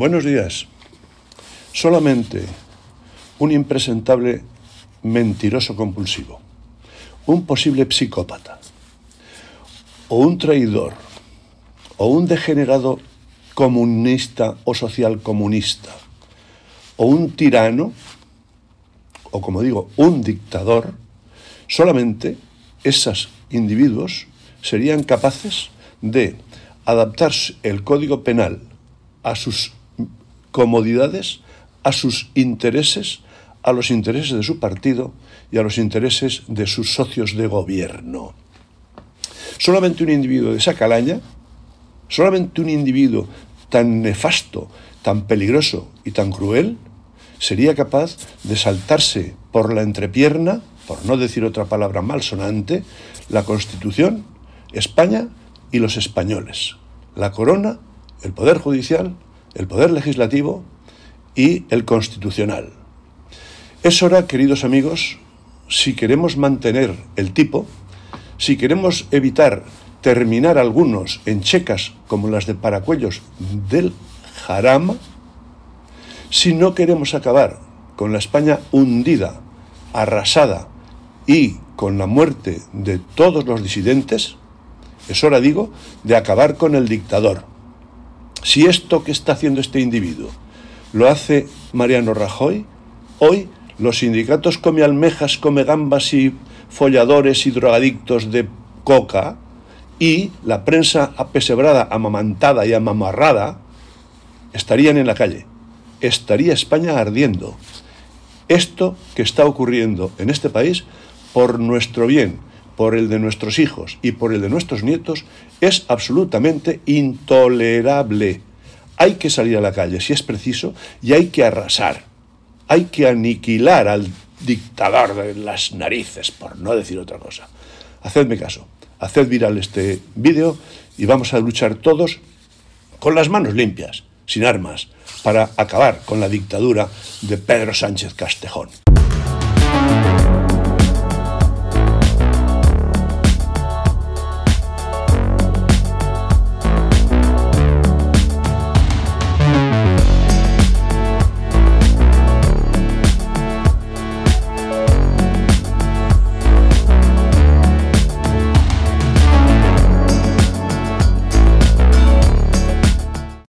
Buenos días. Solamente un impresentable mentiroso compulsivo, un posible psicópata, o un traidor, o un degenerado comunista o social comunista, o un tirano, o como digo, un dictador, solamente esos individuos serían capaces de adaptar el código penal a sus comodidades a sus intereses, a los intereses de su partido y a los intereses de sus socios de gobierno. Solamente un individuo de esa calaña, solamente un individuo tan nefasto, tan peligroso y tan cruel, sería capaz de saltarse por la entrepierna, por no decir otra palabra malsonante, la Constitución, España y los españoles, la corona, el Poder Judicial el poder legislativo y el constitucional. Es hora, queridos amigos, si queremos mantener el tipo, si queremos evitar terminar algunos en checas como las de paracuellos del Jarama, si no queremos acabar con la España hundida, arrasada y con la muerte de todos los disidentes, es hora, digo, de acabar con el dictador. Si esto que está haciendo este individuo lo hace Mariano Rajoy, hoy los sindicatos come almejas, come gambas y folladores y drogadictos de coca y la prensa apesebrada, amamantada y amamarrada estarían en la calle. Estaría España ardiendo. Esto que está ocurriendo en este país por nuestro bien, por el de nuestros hijos y por el de nuestros nietos es absolutamente intolerable. Hay que salir a la calle si es preciso y hay que arrasar. Hay que aniquilar al dictador de las narices, por no decir otra cosa. Hacedme caso, haced viral este vídeo y vamos a luchar todos con las manos limpias, sin armas, para acabar con la dictadura de Pedro Sánchez Castejón.